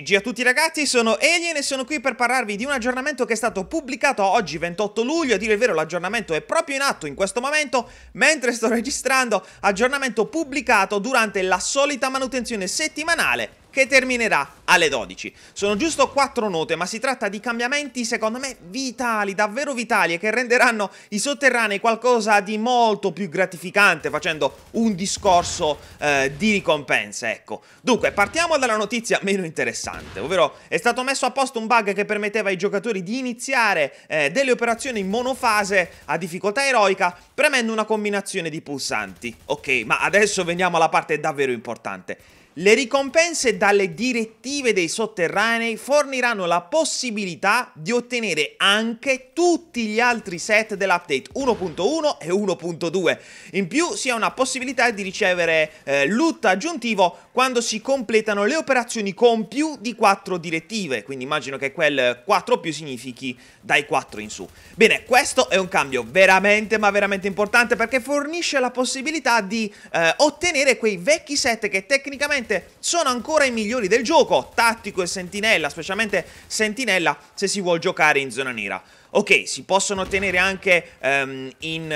GG a tutti ragazzi, sono Alien e sono qui per parlarvi di un aggiornamento che è stato pubblicato oggi 28 luglio, a dire il vero l'aggiornamento è proprio in atto in questo momento, mentre sto registrando aggiornamento pubblicato durante la solita manutenzione settimanale che terminerà alle 12. Sono giusto 4 note, ma si tratta di cambiamenti secondo me vitali, davvero vitali, e che renderanno i sotterranei qualcosa di molto più gratificante, facendo un discorso eh, di ricompense, ecco. Dunque, partiamo dalla notizia meno interessante, ovvero è stato messo a posto un bug che permetteva ai giocatori di iniziare eh, delle operazioni in monofase a difficoltà eroica premendo una combinazione di pulsanti. Ok, ma adesso veniamo alla parte davvero importante. Le ricompense dalle direttive dei sotterranei forniranno la possibilità di ottenere anche tutti gli altri set dell'update 1.1 e 1.2. In più si ha una possibilità di ricevere eh, loot aggiuntivo quando si completano le operazioni con più di 4 direttive, quindi immagino che quel 4 più significhi dai 4 in su. Bene, questo è un cambio veramente ma veramente importante perché fornisce la possibilità di eh, ottenere quei vecchi set che tecnicamente sicuramente sono ancora i migliori del gioco, tattico e sentinella, specialmente sentinella se si vuole giocare in zona nera. Ok, si possono ottenere anche um, in,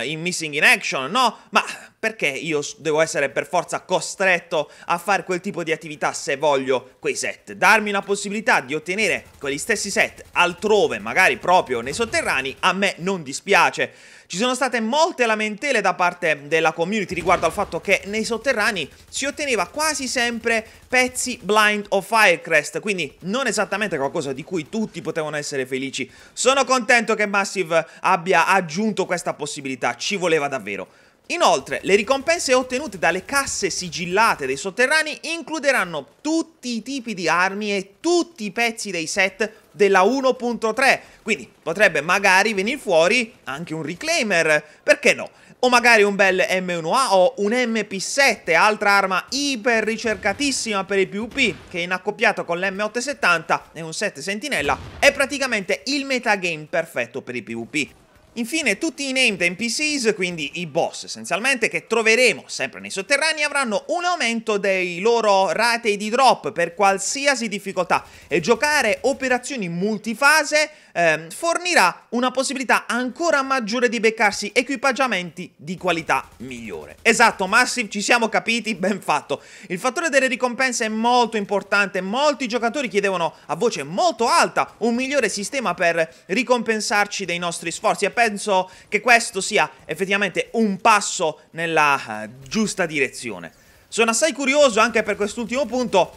uh, in Missing in Action, no? Ma perché io devo essere per forza costretto a fare quel tipo di attività se voglio quei set? Darmi la possibilità di ottenere quegli stessi set altrove, magari proprio nei sotterranei, a me non dispiace. Ci sono state molte lamentele da parte della community riguardo al fatto che nei sotterranei si otteneva quasi sempre pezzi blind o firecrest, quindi non esattamente qualcosa di cui tutti potevano essere felici. Sono contento che Massive abbia aggiunto questa possibilità, ci voleva davvero. Inoltre, le ricompense ottenute dalle casse sigillate dei sotterranei includeranno tutti i tipi di armi e tutti i pezzi dei set della 1.3, quindi potrebbe magari venire fuori anche un reclaimer, perché no? O magari un bel M1A o un MP7, altra arma iper ricercatissima per i PvP, che in accoppiato con l'M870 e un 7 sentinella è praticamente il metagame perfetto per i PvP. Infine tutti i named NPCs, quindi i boss essenzialmente, che troveremo sempre nei sotterranei, avranno un aumento dei loro rate di drop per qualsiasi difficoltà e giocare operazioni multifase eh, fornirà una possibilità ancora maggiore di beccarsi equipaggiamenti di qualità migliore. Esatto Massive, ci siamo capiti, ben fatto. Il fattore delle ricompense è molto importante, molti giocatori chiedevano a voce molto alta un migliore sistema per ricompensarci dei nostri sforzi e penso che questo sia effettivamente un passo nella eh, giusta direzione. Sono assai curioso anche per quest'ultimo punto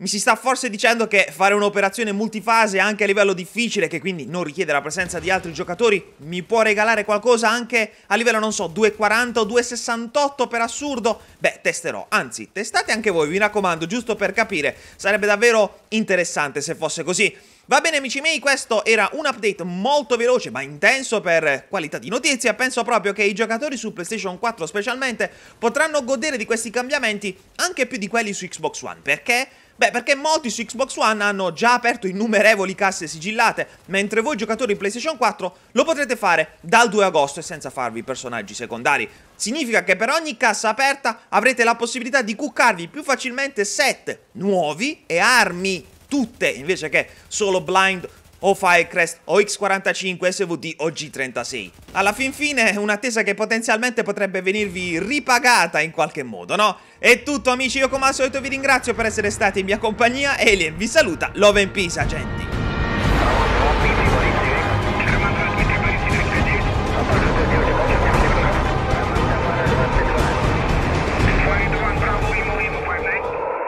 mi si sta forse dicendo che fare un'operazione multifase anche a livello difficile, che quindi non richiede la presenza di altri giocatori, mi può regalare qualcosa anche a livello, non so, 2,40 o 2,68 per assurdo? Beh, testerò. Anzi, testate anche voi, vi raccomando, giusto per capire. Sarebbe davvero interessante se fosse così. Va bene amici miei, questo era un update molto veloce ma intenso per qualità di notizia. Penso proprio che i giocatori su PlayStation 4 specialmente potranno godere di questi cambiamenti anche più di quelli su Xbox One. Perché? Beh, perché molti su Xbox One hanno già aperto innumerevoli casse sigillate, mentre voi giocatori in PlayStation 4 lo potrete fare dal 2 agosto e senza farvi personaggi secondari. Significa che per ogni cassa aperta avrete la possibilità di cuccarvi più facilmente set nuovi e armi tutte invece che solo blind o Firecrest o X45 SVT o G36. Alla fin fine è un'attesa che potenzialmente potrebbe venirvi ripagata in qualche modo, no? È tutto amici, io come al solito vi ringrazio per essere stati in mia compagnia, Alien vi saluta, Love and Peace agenti!